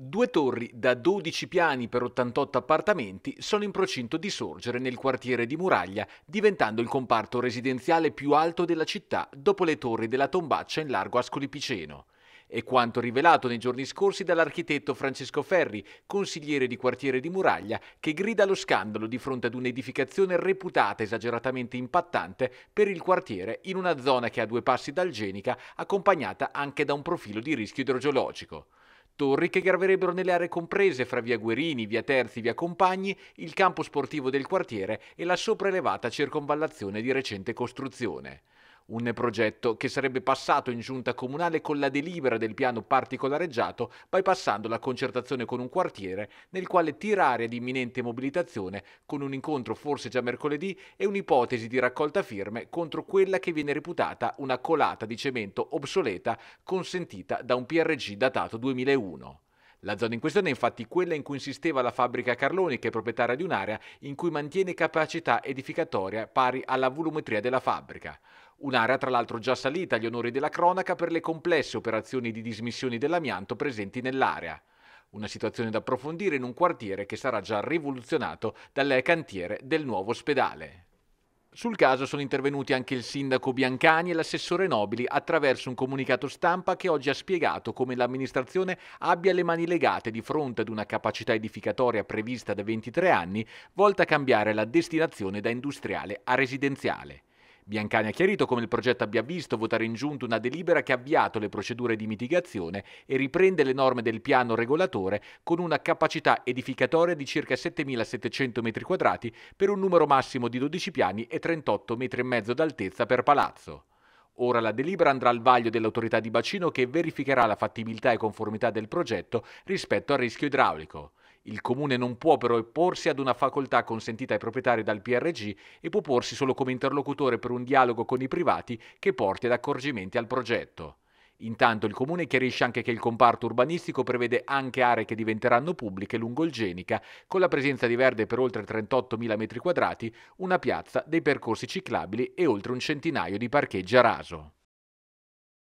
Due torri da 12 piani per 88 appartamenti sono in procinto di sorgere nel quartiere di Muraglia, diventando il comparto residenziale più alto della città dopo le torri della Tombaccia in largo Ascoli Piceno. È quanto rivelato nei giorni scorsi dall'architetto Francesco Ferri, consigliere di quartiere di Muraglia, che grida allo scandalo di fronte ad un'edificazione reputata esageratamente impattante per il quartiere in una zona che ha due passi dal Genica, accompagnata anche da un profilo di rischio idrogeologico torri che graverebbero nelle aree comprese fra via Guerini, via Terzi, via Compagni, il campo sportivo del quartiere e la sopraelevata circonvallazione di recente costruzione un progetto che sarebbe passato in giunta comunale con la delibera del piano particolareggiato, bypassando la concertazione con un quartiere nel quale tirare ad imminente mobilitazione con un incontro forse già mercoledì e un'ipotesi di raccolta firme contro quella che viene reputata una colata di cemento obsoleta consentita da un PRG datato 2001. La zona in questione è infatti quella in cui insisteva la fabbrica Carloni, che è proprietaria di un'area in cui mantiene capacità edificatoria pari alla volumetria della fabbrica. Un'area tra l'altro già salita agli onori della cronaca per le complesse operazioni di dismissioni dell'amianto presenti nell'area. Una situazione da approfondire in un quartiere che sarà già rivoluzionato dalle cantiere del nuovo ospedale. Sul caso sono intervenuti anche il sindaco Biancani e l'assessore Nobili attraverso un comunicato stampa che oggi ha spiegato come l'amministrazione abbia le mani legate di fronte ad una capacità edificatoria prevista da 23 anni volta a cambiare la destinazione da industriale a residenziale. Biancani ha chiarito come il progetto abbia visto votare in giunta una delibera che ha avviato le procedure di mitigazione e riprende le norme del piano regolatore con una capacità edificatoria di circa 7.700 m2 per un numero massimo di 12 piani e 38 m,5 d'altezza per palazzo. Ora la delibera andrà al vaglio dell'autorità di bacino che verificherà la fattibilità e conformità del progetto rispetto al rischio idraulico. Il comune non può però opporsi ad una facoltà consentita ai proprietari dal PRG e può porsi solo come interlocutore per un dialogo con i privati che porti ad accorgimenti al progetto. Intanto il comune chiarisce anche che il comparto urbanistico prevede anche aree che diventeranno pubbliche lungo il Genica, con la presenza di verde per oltre 38.000 m2, una piazza, dei percorsi ciclabili e oltre un centinaio di parcheggi a raso.